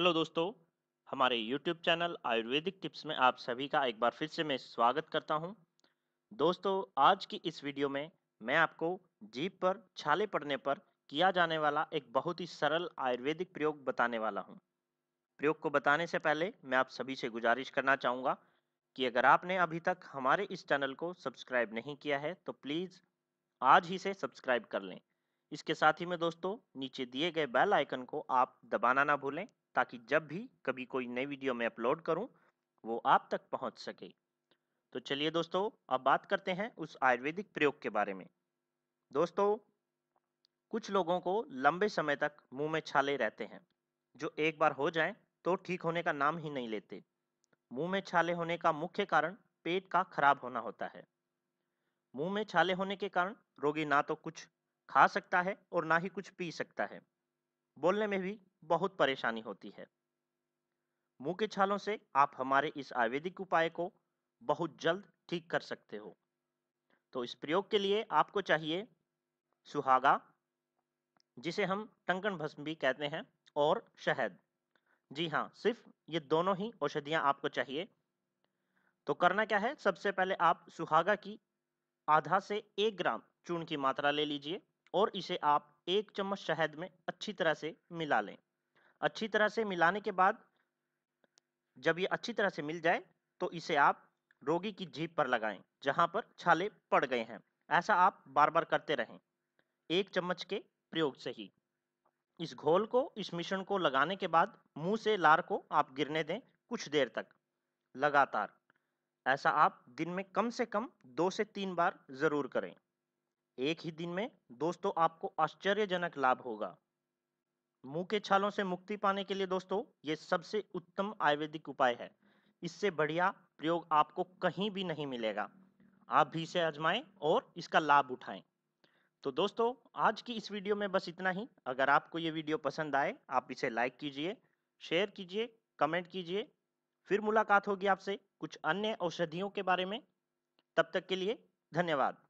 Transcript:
hello दोस्तों हमारे YouTube channel Ayurvedic tips में आप सभी का एक बार फिर से मैं स्वागत करता हूं दोस्तों आज की इस वीडियो में मैं आपको जीप पर छाले पड़ने पर किया जाने वाला एक बहुत ही सरल आयुर्वेदिक प्रयोग बताने वाला हूं प्रयोग को बताने से पहले मैं आप सभी से गुजारिश करना चाहूँगा कि अगर आपने अभी तक हमारे इस चैनल को सब्सक्राइब नहीं किया है तो प्लीज़ आज ही से सब्सक्राइब कर लें इसके साथ ही में दोस्तों नीचे दिए गए बेल आइकन को आप दबाना ना भूलें ताकि जब भी कभी कोई नई वीडियो मैं अपलोड करूं वो आप तक पहुंच सके तो चलिए दोस्तों अब बात करते हैं उस आयुर्वेदिक प्रयोग के बारे में दोस्तों कुछ लोगों को लंबे समय तक मुंह में छाले रहते हैं जो एक बार हो जाए तो ठीक होने का नाम ही नहीं लेते मुंह में छाले होने का मुख्य कारण पेट का खराब होना होता है मुंह में छाले होने के कारण रोगी ना तो कुछ खा सकता है और ना ही कुछ पी सकता है बोलने में भी बहुत परेशानी होती है मुंह के छालों से आप हमारे इस आयुर्वेदिक उपाय को बहुत जल्द ठीक कर सकते हो तो इस प्रयोग के लिए आपको चाहिए सुहागा जिसे हम टंकन भस्म भी कहते हैं और शहद जी हाँ सिर्फ ये दोनों ही औषधियाँ आपको चाहिए तो करना क्या है सबसे पहले आप सुहागा की आधा से एक ग्राम चून की मात्रा ले लीजिए और इसे आप एक चम्मच शहद में अच्छी तरह से मिला लें अच्छी तरह से मिलाने के बाद जब ये अच्छी तरह से मिल जाए तो इसे आप रोगी की जीप पर लगाएं जहां पर छाले पड़ गए हैं ऐसा आप बार बार करते रहें एक चम्मच के प्रयोग से ही इस घोल को इस मिश्रण को लगाने के बाद मुंह से लार को आप गिरने दें कुछ देर तक लगातार ऐसा आप दिन में कम से कम दो से तीन बार ज़रूर करें एक ही दिन में दोस्तों आपको आश्चर्यजनक लाभ होगा मुंह के छालों से मुक्ति पाने के लिए दोस्तों ये सबसे उत्तम आयुर्वेदिक उपाय है इससे बढ़िया प्रयोग आपको कहीं भी नहीं मिलेगा आप भी इसे आजमाएं और इसका लाभ उठाएं तो दोस्तों आज की इस वीडियो में बस इतना ही अगर आपको ये वीडियो पसंद आए आप इसे लाइक कीजिए शेयर कीजिए कमेंट कीजिए फिर मुलाकात होगी आपसे कुछ अन्य औषधियों के बारे में तब तक के लिए धन्यवाद